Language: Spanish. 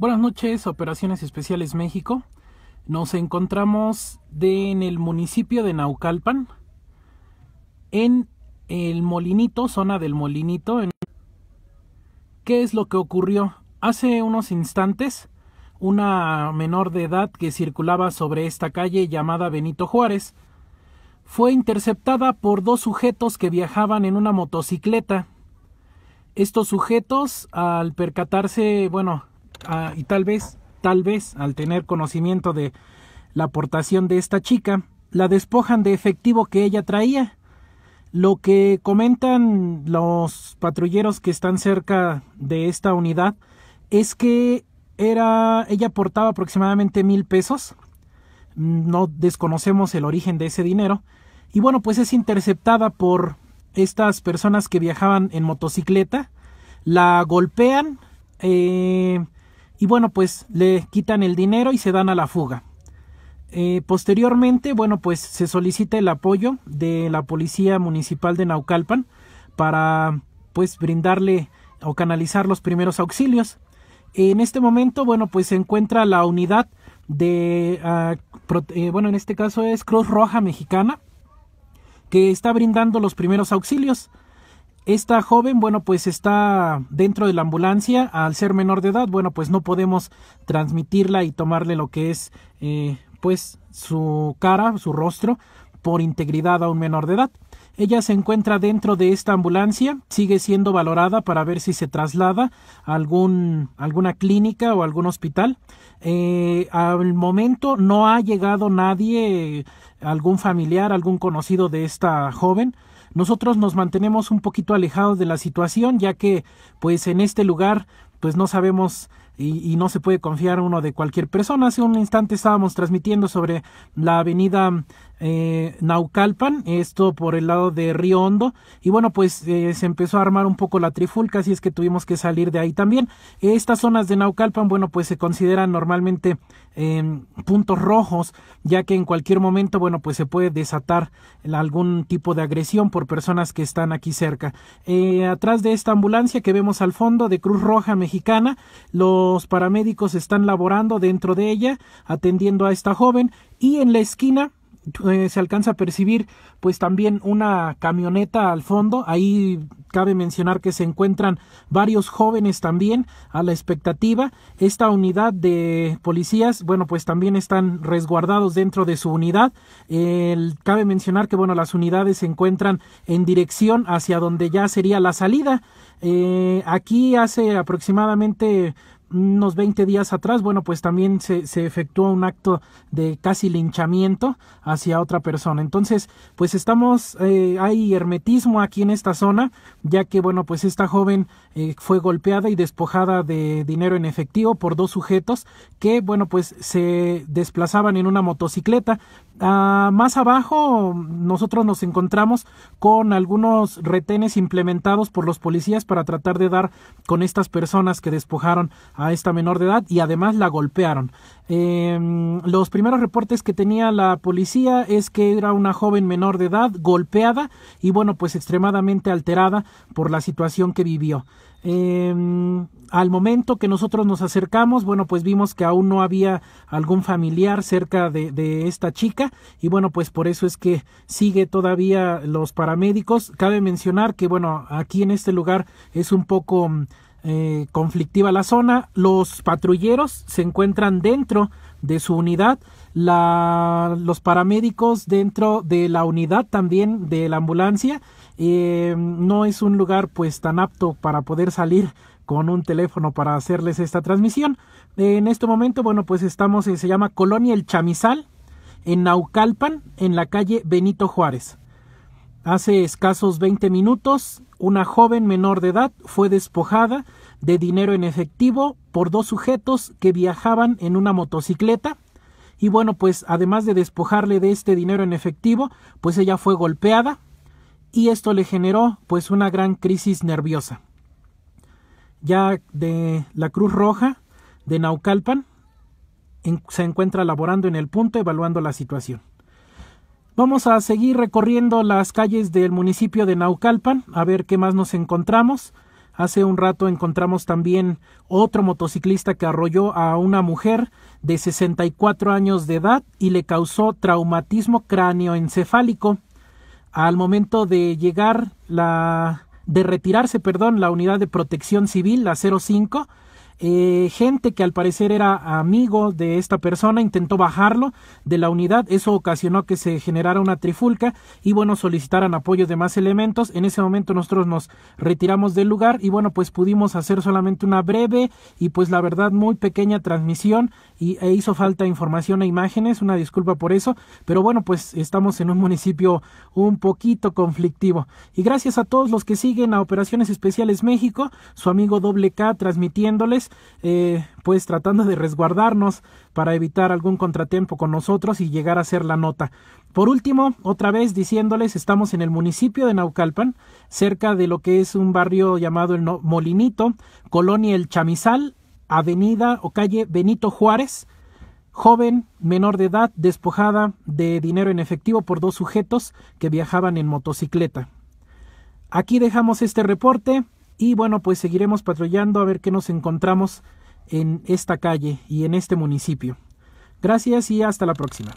Buenas noches, Operaciones Especiales México. Nos encontramos en el municipio de Naucalpan, en el Molinito, zona del Molinito. ¿Qué es lo que ocurrió? Hace unos instantes, una menor de edad que circulaba sobre esta calle llamada Benito Juárez fue interceptada por dos sujetos que viajaban en una motocicleta. Estos sujetos, al percatarse, bueno, y tal vez, tal vez, al tener conocimiento de la aportación de esta chica, la despojan de efectivo que ella traía. Lo que comentan los patrulleros que están cerca de esta unidad es que era, ella portaba aproximadamente mil pesos. No desconocemos el origen de ese dinero. Y bueno, pues es interceptada por estas personas que viajaban en motocicleta. La golpean. Eh, y bueno, pues le quitan el dinero y se dan a la fuga. Eh, posteriormente, bueno, pues se solicita el apoyo de la Policía Municipal de Naucalpan para pues brindarle o canalizar los primeros auxilios. En este momento, bueno, pues se encuentra la unidad de, ah, eh, bueno, en este caso es Cruz Roja Mexicana, que está brindando los primeros auxilios. Esta joven, bueno, pues está dentro de la ambulancia, al ser menor de edad, bueno, pues no podemos transmitirla y tomarle lo que es, eh, pues, su cara, su rostro, por integridad a un menor de edad. Ella se encuentra dentro de esta ambulancia, sigue siendo valorada para ver si se traslada a algún, alguna clínica o algún hospital. Eh, al momento no ha llegado nadie, algún familiar, algún conocido de esta joven nosotros nos mantenemos un poquito alejados de la situación, ya que pues en este lugar pues no sabemos y, y, no se puede confiar uno de cualquier persona. Hace un instante estábamos transmitiendo sobre la avenida eh, Naucalpan, esto por el lado de Río Hondo, y bueno, pues eh, se empezó a armar un poco la trifulca, así es que tuvimos que salir de ahí también. Estas zonas de Naucalpan, bueno, pues se consideran normalmente em, puntos rojos, ya que en cualquier momento, bueno, pues se puede desatar algún tipo de agresión por personas que están aquí cerca. Eh, atrás de esta ambulancia que vemos al fondo de Cruz Roja Mexicana, los paramédicos están laborando dentro de ella, atendiendo a esta joven, y en la esquina eh, se alcanza a percibir pues también una camioneta al fondo. Ahí cabe mencionar que se encuentran varios jóvenes también a la expectativa. Esta unidad de policías, bueno, pues también están resguardados dentro de su unidad. cabe mencionar que, bueno, las unidades se encuentran en dirección hacia donde ya sería la salida. Eh, aquí hace aproximadamente unos 20 días atrás, bueno, pues también se, se, efectuó un acto de casi linchamiento hacia otra persona. Entonces, pues estamos, eh, hay hermetismo aquí en esta zona, ya que, bueno, pues esta joven eh, fue golpeada y despojada de dinero en efectivo por dos sujetos que, bueno, pues se desplazaban en una motocicleta. Ah, más abajo nosotros nos encontramos con algunos retenes implementados por los policías para tratar de dar con estas personas que despojaron a esta menor de edad y además la golpearon. Em, los primeros reportes que tenía la policía es que era una joven menor de edad golpeada y bueno pues extremadamente alterada por la situación que vivió. Em, al momento que nosotros nos acercamos, bueno, pues vimos que aún no había algún familiar cerca de, esta chica y bueno, pues por eso es que sigue todavía los paramédicos. Cabe mencionar que bueno, aquí en este lugar es un poco mm, eh, conflictiva la zona. Los patrulleros se encuentran dentro de su unidad, los paramédicos dentro de la unidad también de la ambulancia eh, no es un lugar pues tan apto para poder salir con un teléfono para hacerles esta transmisión. En este momento, bueno, pues estamos, eh, se llama Colonia El Chamizal, en Naucalpan, en la calle Benito Juárez. Hace escasos 20 minutos, una joven menor de edad fue despojada de dinero en efectivo por dos sujetos que viajaban en una motocicleta. Y bueno, pues además de despojarle de este dinero en efectivo, pues ella fue golpeada, y esto le generó pues una gran crisis nerviosa. Ya de la Cruz Roja de Naucalpan se encuentra laborando en el punto evaluando la situación. Vamos a seguir recorriendo las calles del municipio de Naucalpan a ver qué más nos encontramos. Hace un rato encontramos también otro motociclista que arrolló a una mujer de 64 años de edad y le causó traumatismo cráneoencefálico al momento de llegar la de retirarse, perdón, la unidad de protección civil, la 05, eh, gente que al parecer era amigo de esta persona intentó bajarlo de la unidad. Eso ocasionó que se generara una trifulca y bueno, solicitaran apoyo de más elementos. En ese momento nosotros nos retiramos del lugar y bueno, pues pudimos hacer solamente una breve y pues la verdad muy pequeña transmisión y, e hizo falta información e imágenes. Una disculpa por eso, pero bueno, pues estamos en un municipio un poquito conflictivo. Y gracias a todos los que siguen a Operaciones Especiales México, su amigo Doble K transmitiéndoles eh, pues tratando de resguardarnos para evitar algún contratiempo con nosotros y llegar a hacer la nota. Por último, otra vez diciéndoles, estamos en el municipio de Naucalpan, cerca de lo que es un barrio llamado el Molinito, Colonia El Chamizal, Avenida o calle Benito Juárez, joven menor de edad despojada de dinero en efectivo por dos sujetos que viajaban en motocicleta. Aquí dejamos este reporte. Y bueno, pues seguiremos patrullando a ver qué nos encontramos en esta calle y en este municipio. Gracias y hasta la próxima.